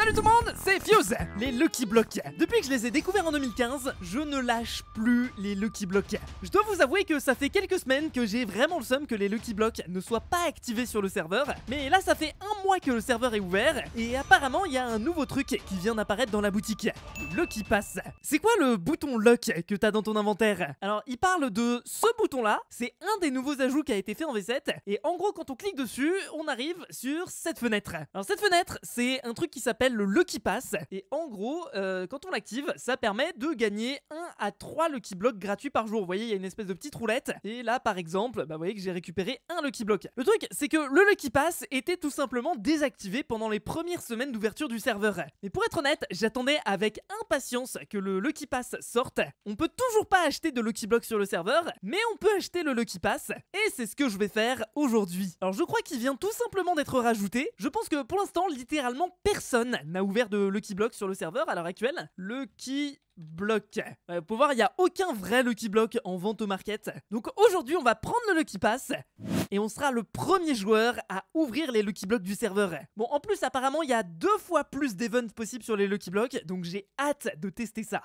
Salut tout le monde, c'est Fuse, les Lucky Blocks. Depuis que je les ai découverts en 2015, je ne lâche plus les Lucky Blocks. Je dois vous avouer que ça fait quelques semaines que j'ai vraiment le seum que les Lucky Blocks ne soient pas activés sur le serveur, mais là ça fait un mois que le serveur est ouvert, et apparemment il y a un nouveau truc qui vient d'apparaître dans la boutique, le Lucky Pass. C'est quoi le bouton Luck que t'as dans ton inventaire Alors il parle de ce bouton là, c'est un des nouveaux ajouts qui a été fait en V7, et en gros quand on clique dessus, on arrive sur cette fenêtre. Alors cette fenêtre, c'est un truc qui s'appelle le Lucky Pass. Et en gros, euh, quand on l'active, ça permet de gagner 1 à 3 Lucky Blocks gratuits par jour. Vous voyez, il y a une espèce de petite roulette. Et là, par exemple, bah, vous voyez que j'ai récupéré un Lucky Block. Le truc, c'est que le Lucky Pass était tout simplement désactivé pendant les premières semaines d'ouverture du serveur. et pour être honnête, j'attendais avec impatience que le Lucky Pass sorte. On peut toujours pas acheter de Lucky Block sur le serveur, mais on peut acheter le Lucky Pass. Et c'est ce que je vais faire aujourd'hui. Alors je crois qu'il vient tout simplement d'être rajouté. Je pense que pour l'instant, littéralement personne n'a ouvert de Lucky Block sur le serveur à l'heure actuelle. Lucky Block. Euh, pour voir, il n'y a aucun vrai Lucky Block en vente au market. Donc aujourd'hui, on va prendre le Lucky Pass et on sera le premier joueur à ouvrir les Lucky Blocks du serveur. Bon, en plus, apparemment, il y a deux fois plus d'events possibles sur les Lucky Blocks, donc j'ai hâte de tester ça.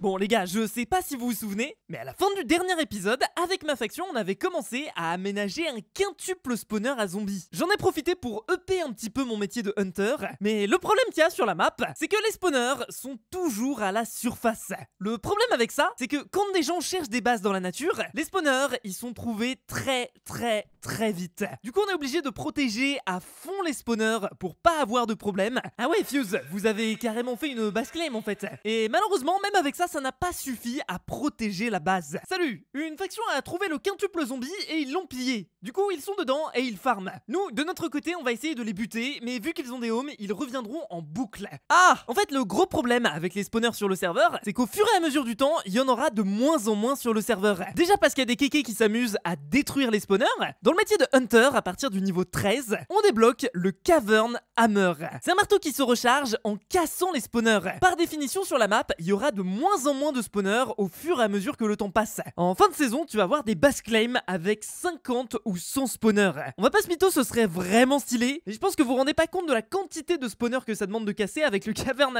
Bon les gars, je sais pas si vous vous souvenez, mais à la fin du dernier épisode, avec ma faction, on avait commencé à aménager un quintuple spawner à zombies. J'en ai profité pour EP un petit peu mon métier de hunter, mais le problème qu'il y a sur la map, c'est que les spawners sont toujours à la surface. Le problème avec ça, c'est que quand des gens cherchent des bases dans la nature, les spawners, ils sont trouvés très très très vite. Du coup, on est obligé de protéger à fond les spawners pour pas avoir de problème. Ah ouais, Fuse, vous avez carrément fait une base claim en fait. Et malheureusement, même avec ça, ça n'a pas suffi à protéger la base. Salut Une faction a trouvé le quintuple zombie et ils l'ont pillé. Du coup, ils sont dedans et ils farment. Nous, de notre côté, on va essayer de les buter, mais vu qu'ils ont des homes, ils reviendront en boucle. Ah En fait, le gros problème avec les spawners sur le serveur, c'est qu'au fur et à mesure du temps, il y en aura de moins en moins sur le serveur. Déjà parce qu'il y a des kékés qui s'amusent à détruire les spawners. Dans le métier de Hunter, à partir du niveau 13, on débloque le Cavern Hammer. C'est un marteau qui se recharge en cassant les spawners. Par définition, sur la map, il y aura de moins moins en moins de spawners au fur et à mesure que le temps passe. En fin de saison, tu vas avoir des bass claims avec 50 ou 100 spawners. On va pas se mytho, ce serait vraiment stylé, mais je pense que vous vous rendez pas compte de la quantité de spawners que ça demande de casser avec le cavern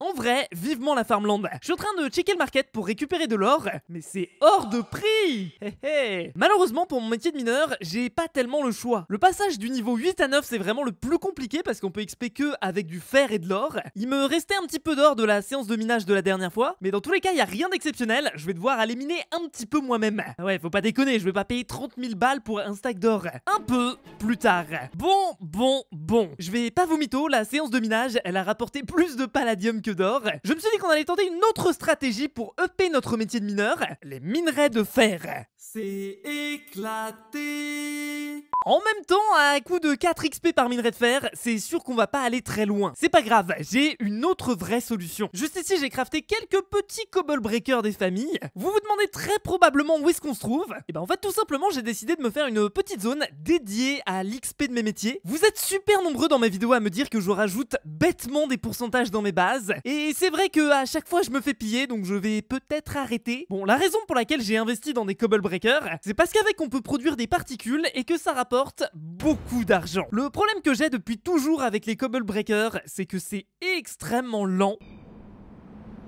En vrai, vivement la farmland. Je suis en train de checker le market pour récupérer de l'or, mais c'est hors de prix Malheureusement, pour mon métier de mineur, j'ai pas tellement le choix. Le passage du niveau 8 à 9, c'est vraiment le plus compliqué parce qu'on peut XP que avec du fer et de l'or. Il me restait un petit peu d'or de la séance de minage de la dernière fois, mais dans tous les cas, il y a rien d'exceptionnel. Je vais devoir aller miner un petit peu moi-même. Ah ouais, faut pas déconner, je vais pas payer 30 000 balles pour un stack d'or. Un peu plus tard. Bon, bon, bon. Je vais pas vous mytho, la séance de minage, elle a rapporté plus de palladium que d'or. Je me suis dit qu'on allait tenter une autre stratégie pour upper notre métier de mineur, les minerais de fer. C'est éclaté en même temps, à un coup de 4 XP par minerai de fer, c'est sûr qu'on va pas aller très loin. C'est pas grave, j'ai une autre vraie solution. Juste ici, j'ai crafté quelques petit cobble breaker des familles, vous vous demandez très probablement où est-ce qu'on se trouve. Et eh ben en fait tout simplement j'ai décidé de me faire une petite zone dédiée à l'XP de mes métiers. Vous êtes super nombreux dans mes vidéos à me dire que je rajoute bêtement des pourcentages dans mes bases. Et c'est vrai que à chaque fois je me fais piller donc je vais peut-être arrêter. Bon la raison pour laquelle j'ai investi dans des cobble breakers, c'est parce qu'avec on peut produire des particules et que ça rapporte beaucoup d'argent. Le problème que j'ai depuis toujours avec les cobble breakers, c'est que c'est extrêmement lent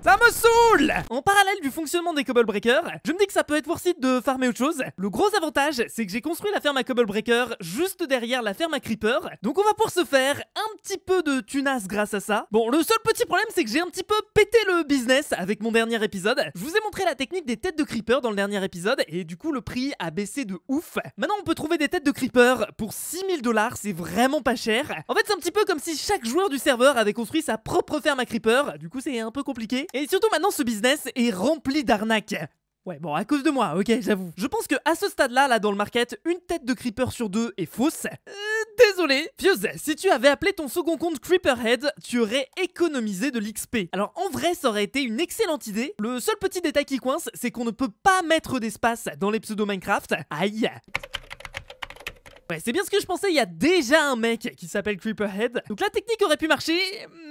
ça me saoule En parallèle du fonctionnement des Cobble Breakers, je me dis que ça peut être worth it de farmer autre chose. Le gros avantage, c'est que j'ai construit la ferme à Cobble Breaker juste derrière la ferme à Creeper. Donc on va pouvoir se faire un petit peu de tunas grâce à ça. Bon, le seul petit problème, c'est que j'ai un petit peu pété le business avec mon dernier épisode. Je vous ai montré la technique des têtes de Creeper dans le dernier épisode et du coup, le prix a baissé de ouf. Maintenant, on peut trouver des têtes de Creeper pour 6000 dollars, c'est vraiment pas cher. En fait, c'est un petit peu comme si chaque joueur du serveur avait construit sa propre ferme à Creeper. Du coup, c'est un peu compliqué. Et surtout maintenant, ce business est rempli d'arnaques. Ouais, bon, à cause de moi, ok, j'avoue. Je pense que à ce stade-là, là, dans le market, une tête de creeper sur deux est fausse. Euh, désolé, Fuse, si tu avais appelé ton second compte Creeperhead, tu aurais économisé de l'XP. Alors en vrai, ça aurait été une excellente idée. Le seul petit détail qui coince, c'est qu'on ne peut pas mettre d'espace dans les pseudo Minecraft. Aïe. Ouais, c'est bien ce que je pensais, il y a déjà un mec qui s'appelle Creeperhead. Donc la technique aurait pu marcher,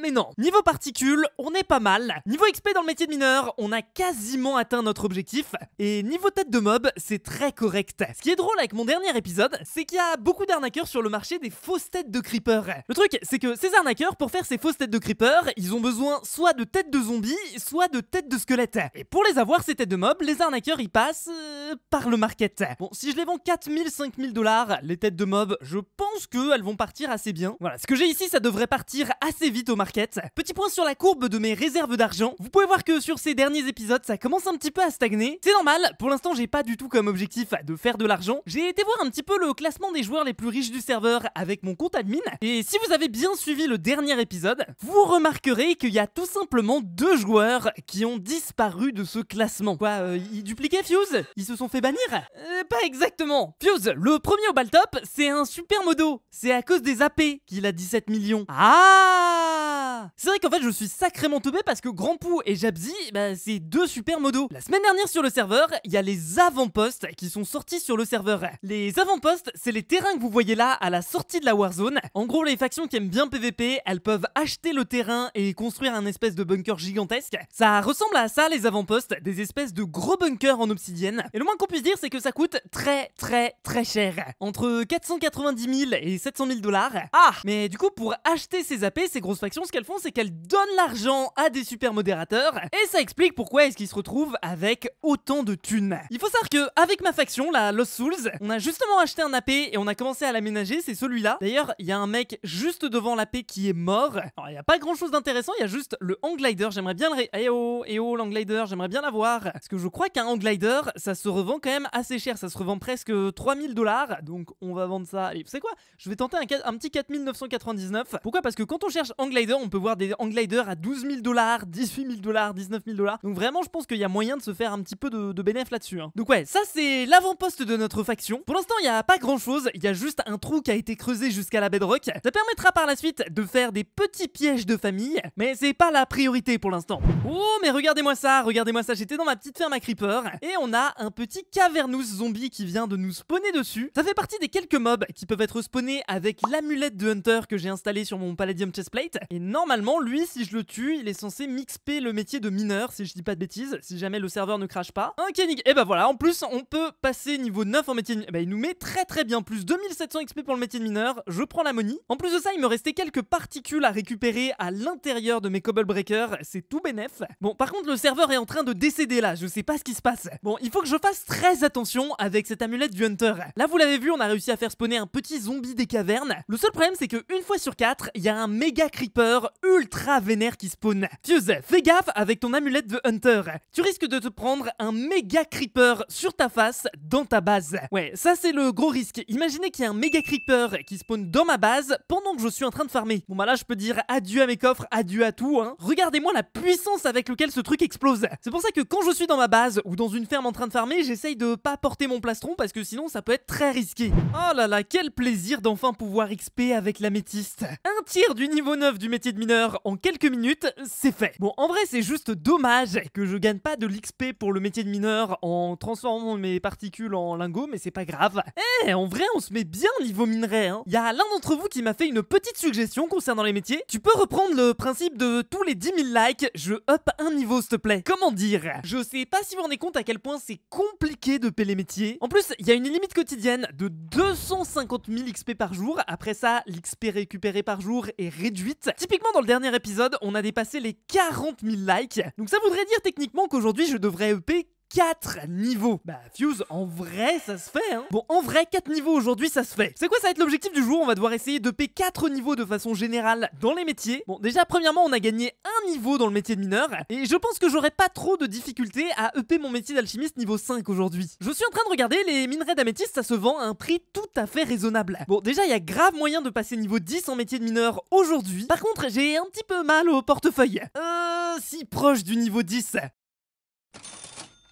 mais non. Niveau particules, on est pas mal. Niveau XP dans le métier de mineur, on a quasiment atteint notre objectif. Et niveau tête de mob, c'est très correct. Ce qui est drôle avec mon dernier épisode, c'est qu'il y a beaucoup d'arnaqueurs sur le marché des fausses têtes de creeper. Le truc, c'est que ces arnaqueurs, pour faire ces fausses têtes de creeper, ils ont besoin soit de têtes de zombies, soit de têtes de squelettes. Et pour les avoir, ces têtes de mob, les arnaqueurs y passent euh, par le market. Bon, si je les vends 4000, 5000 dollars, les têtes de mob, je pense qu'elles vont partir assez bien. Voilà, ce que j'ai ici, ça devrait partir assez vite au market. Petit point sur la courbe de mes réserves d'argent. Vous pouvez voir que sur ces derniers épisodes, ça commence un petit peu à stagner. C'est normal, pour l'instant, j'ai pas du tout comme objectif de faire de l'argent. J'ai été voir un petit peu le classement des joueurs les plus riches du serveur avec mon compte admin. Et si vous avez bien suivi le dernier épisode, vous remarquerez qu'il y a tout simplement deux joueurs qui ont disparu de ce classement. Quoi, euh, ils dupliquaient Fuse Ils se sont fait bannir euh, Pas exactement Fuse, le premier au bal top, c'est un super modo. C'est à cause des AP qu'il a 17 millions. Ah C'est vrai qu'en fait, je suis sacrément tombé parce que Grand Pou et Jabzi, bah, c'est deux super modos. La semaine dernière sur le serveur, il y a les avant-postes qui sont sortis sur le serveur. Les avant-postes, c'est les terrains que vous voyez là à la sortie de la Warzone. En gros, les factions qui aiment bien PVP, elles peuvent acheter le terrain et construire un espèce de bunker gigantesque. Ça ressemble à ça, les avant-postes, des espèces de gros bunkers en obsidienne. Et le moins qu'on puisse dire, c'est que ça coûte très très très cher. Entre 490 000 et 700 000 dollars. Ah Mais du coup, pour acheter ces AP, ces grosses factions, ce qu'elles font, c'est qu'elles donnent l'argent à des super modérateurs, et ça explique pourquoi est-ce qu'ils se retrouvent avec autant de thunes. Il faut savoir que avec ma faction, la Lost Souls, on a justement acheté un AP et on a commencé à l'aménager, c'est celui-là. D'ailleurs, il y a un mec juste devant l'AP qui est mort. Alors, il n'y a pas grand-chose d'intéressant, il y a juste le Hang glider, j'aimerais bien le... Ré eh oh, eh oh, j'aimerais bien l'avoir. Parce que je crois qu'un Hang glider, ça se revend quand même assez cher, ça se revend presque 3000 dollars, donc on on va vendre ça. Allez, vous savez quoi Je vais tenter un, un petit 4999. Pourquoi Parce que quand on cherche Anglider, on peut voir des Anglider à 12 000 dollars, 18 000 dollars, 19 000 dollars. Donc vraiment, je pense qu'il y a moyen de se faire un petit peu de, de là-dessus. Hein. Donc ouais, ça c'est l'avant-poste de notre faction. Pour l'instant, il n'y a pas grand-chose. Il y a juste un trou qui a été creusé jusqu'à la bedrock. Ça permettra par la suite de faire des petits pièges de famille, mais c'est pas la priorité pour l'instant. Oh, mais regardez-moi ça, regardez-moi ça. J'étais dans ma petite ferme à creeper et on a un petit cavernous zombie qui vient de nous spawner dessus. Ça fait partie des quelques quelques mobs qui peuvent être spawnés avec l'amulette de Hunter que j'ai installé sur mon Palladium Chestplate. Et normalement, lui, si je le tue, il est censé m'XP le métier de mineur, si je dis pas de bêtises, si jamais le serveur ne crache pas. Un kenig et eh bah ben voilà, en plus, on peut passer niveau 9 en métier de eh ben, il nous met très très bien, plus 2700 XP pour le métier de mineur, je prends la monie. En plus de ça, il me restait quelques particules à récupérer à l'intérieur de mes Cobble Breakers, c'est tout bénef. Bon, par contre, le serveur est en train de décéder là, je sais pas ce qui se passe. Bon, il faut que je fasse très attention avec cette amulette du Hunter. Là, vous l'avez vu, on a réussi à à faire spawner un petit zombie des cavernes. Le seul problème, c'est qu'une une fois sur quatre, il y a un méga creeper ultra vénère qui spawn. Fuse, fais gaffe avec ton amulette de hunter. Tu risques de te prendre un méga creeper sur ta face dans ta base. Ouais, ça c'est le gros risque. Imaginez qu'il y a un méga creeper qui spawn dans ma base pendant que je suis en train de farmer. Bon bah là, je peux dire adieu à mes coffres, adieu à tout, hein. Regardez-moi la puissance avec laquelle ce truc explose. C'est pour ça que quand je suis dans ma base ou dans une ferme en train de farmer, j'essaye de pas porter mon plastron parce que sinon ça peut être très risqué. Oh Oh là là, quel plaisir d'enfin pouvoir XP avec l'améthyste Un tiers du niveau 9 du métier de mineur en quelques minutes, c'est fait Bon, en vrai, c'est juste dommage que je gagne pas de l'XP pour le métier de mineur en transformant mes particules en lingots, mais c'est pas grave. Eh, en vrai, on se met bien niveau minerai, hein Y'a l'un d'entre vous qui m'a fait une petite suggestion concernant les métiers. Tu peux reprendre le principe de tous les 10 000 likes, je up un niveau, s'il te plaît. Comment dire Je sais pas si vous vous rendez compte à quel point c'est compliqué de payer les métiers. En plus, il y a une limite quotidienne de 2 250 000 XP par jour. Après ça, l'XP récupéré par jour est réduite. Typiquement, dans le dernier épisode, on a dépassé les 40 000 likes. Donc ça voudrait dire techniquement qu'aujourd'hui, je devrais EP 4 niveaux. Bah, Fuse, en vrai, ça se fait, hein. Bon, en vrai, 4 niveaux aujourd'hui, ça se fait. C'est quoi, ça va être l'objectif du jour On va devoir essayer de 4 niveaux de façon générale dans les métiers. Bon, déjà, premièrement, on a gagné un niveau dans le métier de mineur. Et je pense que j'aurais pas trop de difficultés à EP mon métier d'alchimiste niveau 5 aujourd'hui. Je suis en train de regarder les minerais d'améthyste, ça se vend à un prix tout à fait raisonnable. Bon, déjà, il y a grave moyen de passer niveau 10 en métier de mineur aujourd'hui. Par contre, j'ai un petit peu mal au portefeuille. Euh, si proche du niveau 10.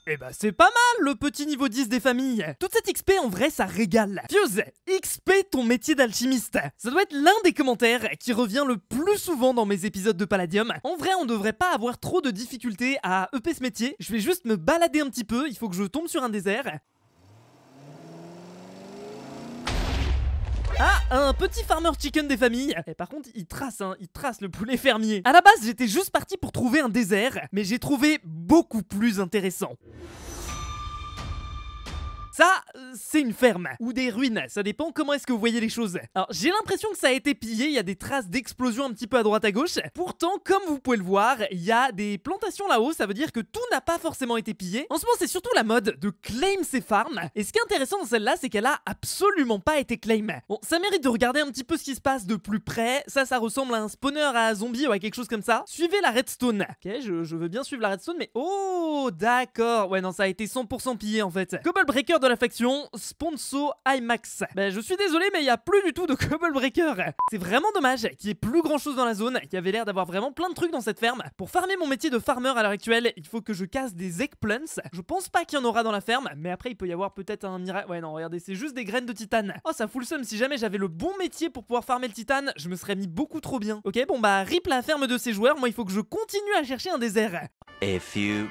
Eh bah c'est pas mal le petit niveau 10 des familles Toute cette XP en vrai ça régale Fuse, XP ton métier d'alchimiste Ça doit être l'un des commentaires qui revient le plus souvent dans mes épisodes de Palladium. En vrai on devrait pas avoir trop de difficultés à EP ce métier, je vais juste me balader un petit peu, il faut que je tombe sur un désert, Ah, un petit farmer chicken des familles. Et par contre, il trace, hein, il trace le poulet fermier. À la base, j'étais juste parti pour trouver un désert, mais j'ai trouvé beaucoup plus intéressant. Ça, c'est une ferme. Ou des ruines, ça dépend comment est-ce que vous voyez les choses. Alors, j'ai l'impression que ça a été pillé, il y a des traces d'explosion un petit peu à droite à gauche. Pourtant, comme vous pouvez le voir, il y a des plantations là-haut, ça veut dire que tout n'a pas forcément été pillé. En ce moment, c'est surtout la mode de claim ces farms. Et ce qui est intéressant dans celle-là, c'est qu'elle a absolument pas été claimée. Bon, ça mérite de regarder un petit peu ce qui se passe de plus près. Ça, ça ressemble à un spawner à zombies ou à quelque chose comme ça. Suivez la redstone. Ok, je, je veux bien suivre la redstone, mais... Oh, d'accord. Ouais, non, ça a été 100% pillé en fait. Cobble Breaker de faction, Sponso IMAX. Ben, je suis désolé, mais il n'y a plus du tout de Cobble Breaker. C'est vraiment dommage qu'il n'y ait plus grand chose dans la zone, qui avait l'air d'avoir vraiment plein de trucs dans cette ferme. Pour farmer mon métier de farmer à l'heure actuelle, il faut que je casse des eggplants. Je pense pas qu'il y en aura dans la ferme, mais après, il peut y avoir peut-être un miracle. Ouais, non, regardez, c'est juste des graines de titane. Oh, ça fout le seum. Si jamais j'avais le bon métier pour pouvoir farmer le titane, je me serais mis beaucoup trop bien. Ok, bon, bah, rip la ferme de ces joueurs. Moi, il faut que je continue à chercher un désert. few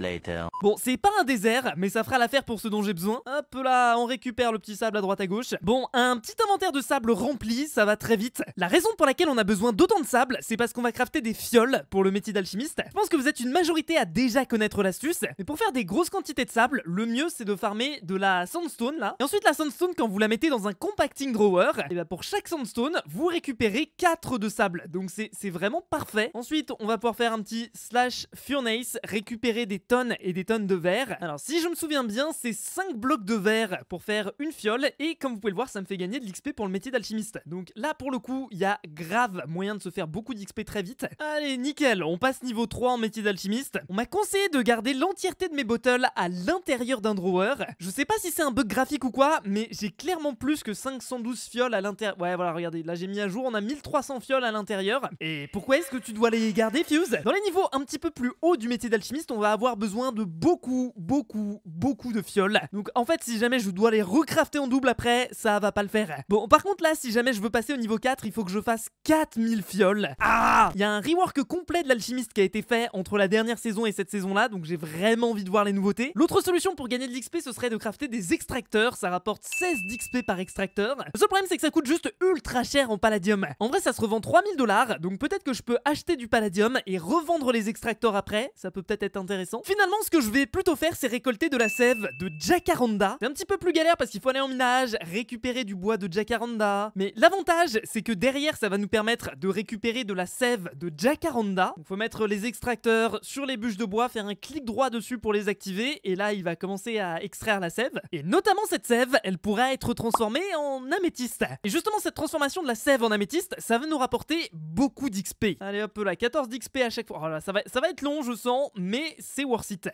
later. Bon, c'est pas un désert, mais ça fera l'affaire pour ce dont j'ai besoin un Hop là, on récupère le petit sable à droite à gauche. Bon, un petit inventaire de sable rempli, ça va très vite. La raison pour laquelle on a besoin d'autant de sable, c'est parce qu'on va crafter des fioles pour le métier d'alchimiste. Je pense que vous êtes une majorité à déjà connaître l'astuce, mais pour faire des grosses quantités de sable, le mieux c'est de farmer de la sandstone là. Et ensuite la sandstone, quand vous la mettez dans un compacting drawer, et eh bien pour chaque sandstone, vous récupérez 4 de sable. Donc c'est vraiment parfait. Ensuite, on va pouvoir faire un petit slash furnace, récupérer des tonnes et des tonnes de verre. Alors si je me souviens bien, c'est 5 bloc de verre pour faire une fiole et comme vous pouvez le voir ça me fait gagner de l'XP pour le métier d'alchimiste. Donc là pour le coup il y a grave moyen de se faire beaucoup d'XP très vite. Allez nickel, on passe niveau 3 en métier d'alchimiste. On m'a conseillé de garder l'entièreté de mes bottles à l'intérieur d'un drawer. Je sais pas si c'est un bug graphique ou quoi mais j'ai clairement plus que 512 fioles à l'intérieur. Ouais voilà regardez là j'ai mis à jour on a 1300 fioles à l'intérieur. Et pourquoi est-ce que tu dois les garder Fuse Dans les niveaux un petit peu plus haut du métier d'alchimiste on va avoir besoin de beaucoup beaucoup beaucoup de fioles. Donc en fait, si jamais je dois les recrafter en double après, ça va pas le faire. Bon, par contre là, si jamais je veux passer au niveau 4, il faut que je fasse 4000 fioles. Ah Il y a un rework complet de l'alchimiste qui a été fait entre la dernière saison et cette saison-là, donc j'ai vraiment envie de voir les nouveautés. L'autre solution pour gagner de l'XP, ce serait de crafter des extracteurs. Ça rapporte 16 d'XP par extracteur. Le seul problème, c'est que ça coûte juste ultra cher en palladium. En vrai, ça se revend 3000 dollars, donc peut-être que je peux acheter du palladium et revendre les extracteurs après. Ça peut peut-être être intéressant. Finalement, ce que je vais plutôt faire, c'est récolter de la sève de Jackal. C'est un petit peu plus galère parce qu'il faut aller en minage, récupérer du bois de jacaranda. Mais l'avantage, c'est que derrière, ça va nous permettre de récupérer de la sève de jacaranda. Il faut mettre les extracteurs sur les bûches de bois, faire un clic droit dessus pour les activer. Et là, il va commencer à extraire la sève. Et notamment cette sève, elle pourra être transformée en améthyste. Et justement, cette transformation de la sève en améthyste, ça va nous rapporter beaucoup d'XP. Allez hop là, 14 d'XP à chaque fois. Oh ça ça va être long, je sens, mais c'est worth it.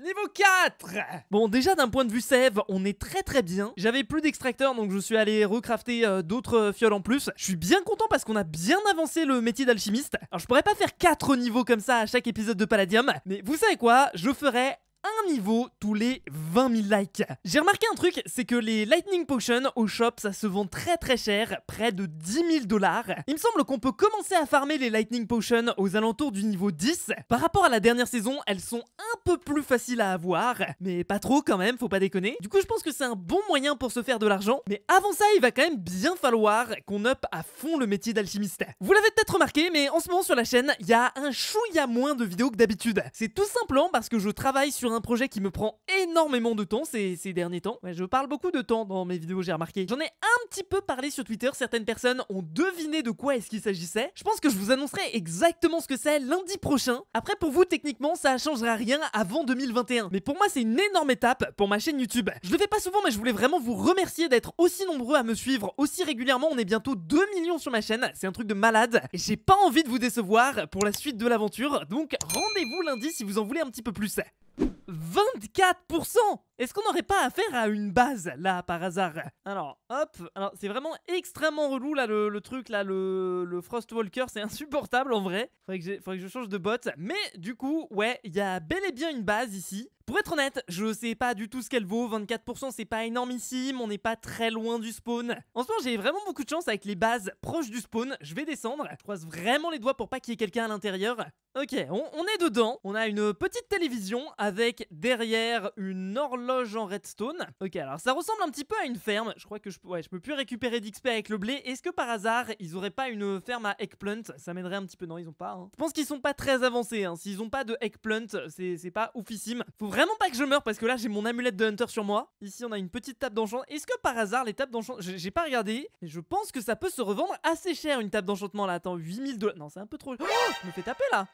Niveau 4 Bon, déjà d'un point de vue Sève, on est très très bien. J'avais plus d'extracteurs, donc je suis allé recrafter euh, d'autres euh, fioles en plus. Je suis bien content parce qu'on a bien avancé le métier d'alchimiste. Alors je pourrais pas faire 4 niveaux comme ça à chaque épisode de Palladium, mais vous savez quoi Je ferai un niveau tous les 20 000 likes. J'ai remarqué un truc, c'est que les Lightning Potions au shop, ça se vend très très cher, près de 10 000 dollars. Il me semble qu'on peut commencer à farmer les Lightning Potions aux alentours du niveau 10. Par rapport à la dernière saison, elles sont un peu plus faciles à avoir, mais pas trop quand même, faut pas déconner. Du coup, je pense que c'est un bon moyen pour se faire de l'argent, mais avant ça, il va quand même bien falloir qu'on up à fond le métier d'alchimiste. Vous l'avez peut-être remarqué, mais en ce moment sur la chaîne, il y a un chouïa moins de vidéos que d'habitude. C'est tout simplement parce que je travaille sur un projet qui me prend énormément de temps ces, derniers temps. Ouais, je parle beaucoup de temps dans mes vidéos, j'ai remarqué. J'en ai un petit peu parlé sur Twitter, certaines personnes ont deviné de quoi est-ce qu'il s'agissait. Je pense que je vous annoncerai exactement ce que c'est lundi prochain. Après, pour vous, techniquement, ça changera rien avant 2021. Mais pour moi, c'est une énorme étape pour ma chaîne YouTube. Je le fais pas souvent, mais je voulais vraiment vous remercier d'être aussi nombreux à me suivre aussi régulièrement. On est bientôt 2 millions sur ma chaîne, c'est un truc de malade. Et j'ai pas envie de vous décevoir pour la suite de l'aventure, donc rendez-vous lundi si vous en voulez un petit peu plus. 24% est-ce qu'on n'aurait pas affaire à une base, là, par hasard Alors, hop, alors c'est vraiment extrêmement relou, là, le, truc, là, le, Frostwalker, c'est insupportable, en vrai. Faudrait que, faudrait que je change de bot. Mais, du coup, ouais, il y a bel et bien une base ici. Pour être honnête, je sais pas du tout ce qu'elle vaut, 24% c'est pas énormissime, on n'est pas très loin du spawn. En ce moment j'ai vraiment beaucoup de chance avec les bases proches du spawn, je vais descendre, je croise vraiment les doigts pour pas qu'il y ait quelqu'un à l'intérieur. Ok, on, on est dedans, on a une petite télévision avec derrière une horloge loge en redstone. Ok, alors ça ressemble un petit peu à une ferme. Je crois que je, ouais, je peux plus récupérer d'XP avec le blé. Est-ce que par hasard, ils auraient pas une ferme à eggplant Ça m'aiderait un petit peu. Non, ils ont pas. Hein. Je pense qu'ils sont pas très avancés. Hein. S'ils ont pas de eggplant, c'est pas oufissime. Faut vraiment pas que je meure parce que là, j'ai mon amulette de hunter sur moi. Ici, on a une petite table d'enchant. Est-ce que par hasard, les tables d'enchant... J'ai pas regardé, mais je pense que ça peut se revendre assez cher une table d'enchantement là. Attends, 8000 dollars. Non, c'est un peu trop. Oh je me fais taper là.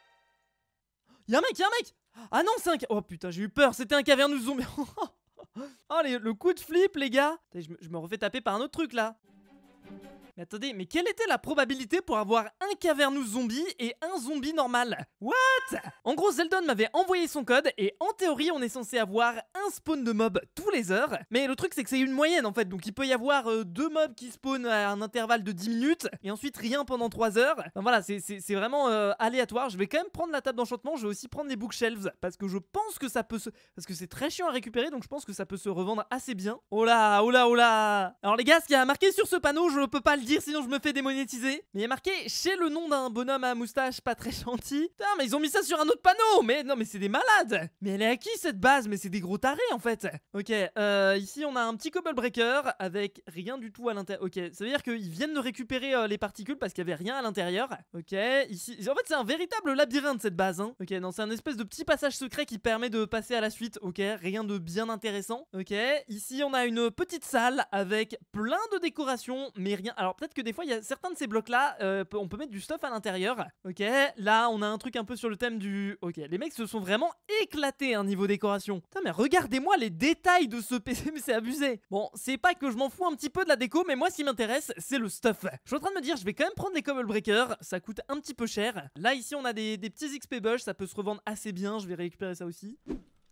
Y'a un mec, y'a un mec Ah non, c'est un... Oh putain, j'ai eu peur, c'était un caverneux zombie Oh, le coup de flip, les gars Je me refais taper par un autre truc, là mais attendez, mais quelle était la probabilité pour avoir un cavernous zombie et un zombie normal What En gros, Zeldon m'avait envoyé son code et en théorie, on est censé avoir un spawn de mob tous les heures. Mais le truc, c'est que c'est une moyenne en fait, donc il peut y avoir euh, deux mobs qui spawnent à un intervalle de 10 minutes et ensuite rien pendant 3 heures. Donc voilà, c'est vraiment euh, aléatoire. Je vais quand même prendre la table d'enchantement, je vais aussi prendre les bookshelves parce que je pense que ça peut se... Parce que c'est très chiant à récupérer, donc je pense que ça peut se revendre assez bien. Oh là, oh là, oh là Alors les gars, ce qu'il y a marqué sur ce panneau, je ne peux pas le dire dire sinon je me fais démonétiser. Mais il y a marqué chez le nom d'un bonhomme à moustache pas très gentil. Putain, mais ils ont mis ça sur un autre panneau. Mais non, mais c'est des malades. Mais elle est à qui cette base Mais c'est des gros tarés en fait. Ok, euh, ici on a un petit cobble breaker avec rien du tout à l'intérieur. Ok, ça veut dire qu'ils viennent de récupérer euh, les particules parce qu'il y avait rien à l'intérieur. Ok, ici. En fait, c'est un véritable labyrinthe cette base. Hein. Ok, non, c'est un espèce de petit passage secret qui permet de passer à la suite. Ok, rien de bien intéressant. Ok, ici on a une petite salle avec plein de décorations, mais rien. Alors peut-être que des fois, il y a certains de ces blocs-là, euh, on peut mettre du stuff à l'intérieur. Ok, là, on a un truc un peu sur le thème du... Ok, les mecs se sont vraiment éclatés un hein, niveau décoration. Putain, mais regardez-moi les détails de ce PC, mais c'est abusé. Bon, c'est pas que je m'en fous un petit peu de la déco, mais moi, ce qui m'intéresse, c'est le stuff. Je suis en train de me dire, je vais quand même prendre des cobble breakers, ça coûte un petit peu cher. Là, ici, on a des, des petits XP bush, ça peut se revendre assez bien, je vais récupérer ça aussi.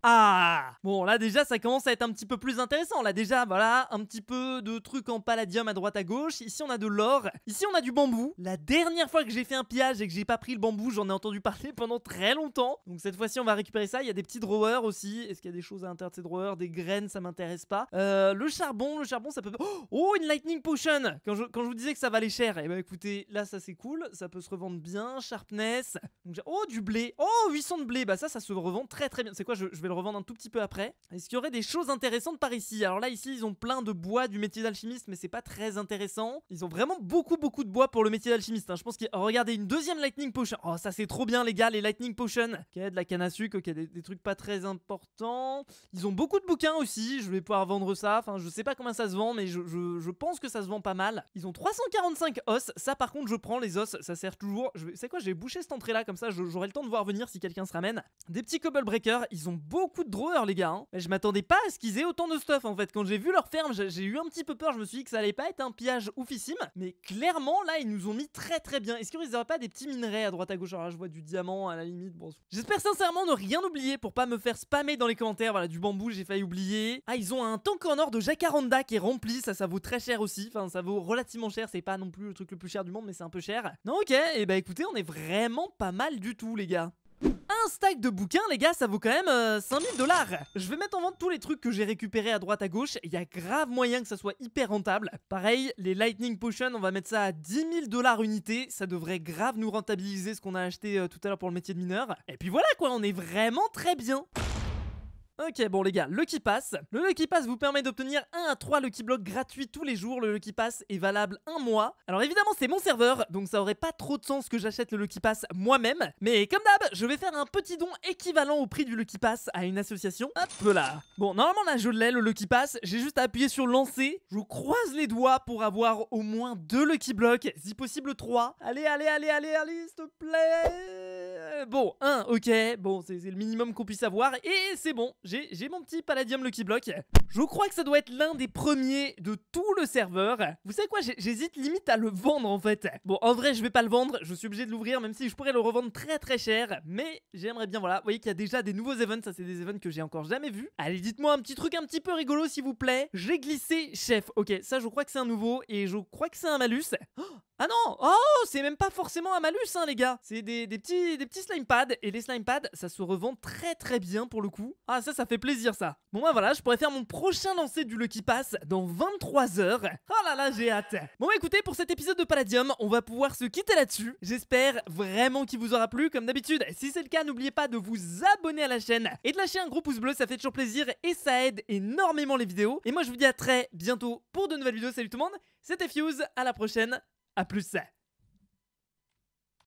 Ah Bon, là déjà, ça commence à être un petit peu plus intéressant. Là déjà, voilà, un petit peu de trucs en palladium à droite à gauche. Ici, on a de l'or. Ici, on a du bambou. La dernière fois que j'ai fait un pillage et que j'ai pas pris le bambou, j'en ai entendu parler pendant très longtemps. Donc cette fois-ci, on va récupérer ça. Il y a des petits drawers aussi. Est-ce qu'il y a des choses à l'intérieur de ces drawers Des graines, ça m'intéresse pas. Euh, le charbon, le charbon, ça peut... Oh, oh, une lightning potion quand je, vous disais que ça valait cher, et eh ben écoutez, là, ça c'est cool. Ça peut se revendre bien. Sharpness. oh, du blé. Oh, 800 de blé. Bah ça, ça se revend très très bien. C'est quoi le revendre un tout petit peu après. Est-ce qu'il y aurait des choses intéressantes par ici Alors là, ici, ils ont plein de bois du métier d'alchimiste, mais c'est pas très intéressant. Ils ont vraiment beaucoup, beaucoup de bois pour le métier d'alchimiste. Hein. Je pense qu'il oh, regardez, une deuxième Lightning Potion. Oh, ça c'est trop bien, les gars, les Lightning Potion. Ok, de la canne à sucre, ok, des, des trucs pas très importants. Ils ont beaucoup de bouquins aussi. Je vais pouvoir vendre ça. Enfin, je sais pas comment ça se vend, mais je, je, pense que ça se vend pas mal. Ils ont 345 os. Ça, par contre, je prends les os. Ça sert toujours. Je sais C'est quoi, j'ai bouché cette entrée là, comme ça j'aurai le temps de voir venir si quelqu'un se ramène. Des petits cobble breakers. Ils ont beaucoup beaucoup de drawers, les gars. Hein. Je m'attendais pas à ce qu'ils aient autant de stuff en fait. Quand j'ai vu leur ferme, j'ai eu un petit peu peur. Je me suis dit que ça allait pas être un pillage oufissime. Mais clairement, là, ils nous ont mis très très bien. Est-ce qu'ils auraient pas des petits minerais à droite à gauche Alors là, je vois du diamant à la limite. Bon, j'espère sincèrement ne rien oublier pour pas me faire spammer dans les commentaires. Voilà, du bambou, j'ai failli oublier. Ah, ils ont un tank en or de jacaranda qui est rempli. Ça, ça vaut très cher aussi. Enfin, ça vaut relativement cher. C'est pas non plus le truc le plus cher du monde, mais c'est un peu cher. Non, ok. Et eh bah ben, écoutez, on est vraiment pas mal du tout, les gars un stack de bouquins, les gars, ça vaut quand même 5000 euh, dollars. Je vais mettre en vente tous les trucs que j'ai récupérés à droite à gauche. Il y a grave moyen que ça soit hyper rentable. Pareil, les Lightning Potions, on va mettre ça à 10 000 dollars unité. Ça devrait grave nous rentabiliser ce qu'on a acheté euh, tout à l'heure pour le métier de mineur. Et puis voilà quoi, on est vraiment très bien. Ok, bon les gars, le Lucky Pass. Le Lucky Pass vous permet d'obtenir 1 à 3 Lucky Blocks gratuits tous les jours. Le Lucky Pass est valable un mois. Alors évidemment, c'est mon serveur, donc ça aurait pas trop de sens que j'achète le Lucky Pass moi-même. Mais comme d'hab, je vais faire un petit don équivalent au prix du Lucky Pass à une association. Hop là Bon, normalement là, je l'ai, le Lucky Pass. J'ai juste à appuyer sur lancer. Je croise les doigts pour avoir au moins 2 Lucky Blocks, si possible 3. Allez, allez, allez, allez, allez, s'il te plaît Bon, 1, ok. Bon, c'est le minimum qu'on puisse avoir. Et c'est bon, j'ai mon petit Palladium Lucky Block. Je crois que ça doit être l'un des premiers de tout le serveur. Vous savez quoi, j'hésite limite à le vendre en fait. Bon, en vrai, je vais pas le vendre, je suis obligé de l'ouvrir, même si je pourrais le revendre très très cher. Mais j'aimerais bien, voilà, vous voyez qu'il y a déjà des nouveaux events, ça c'est des events que j'ai encore jamais vus. Allez, dites-moi un petit truc un petit peu rigolo s'il vous plaît. J'ai glissé chef, ok, ça je crois que c'est un nouveau et je crois que c'est un malus. Oh, ah non Oh C'est même pas forcément un malus, hein, les gars C'est des, petits, des petits slime pads, et les slime pads, ça se revend très très bien pour le coup. Ah, ça, ça fait plaisir, ça Bon bah voilà, je pourrais faire mon prochain lancer du Lucky Pass dans 23 heures. Oh là là, j'ai hâte Bon écoutez, pour cet épisode de Palladium, on va pouvoir se quitter là-dessus. J'espère vraiment qu'il vous aura plu, comme d'habitude. Si c'est le cas, n'oubliez pas de vous abonner à la chaîne et de lâcher un gros pouce bleu, ça fait toujours plaisir et ça aide énormément les vidéos. Et moi, je vous dis à très bientôt pour de nouvelles vidéos. Salut tout le monde, c'était Fuse, à la prochaine a plus ça.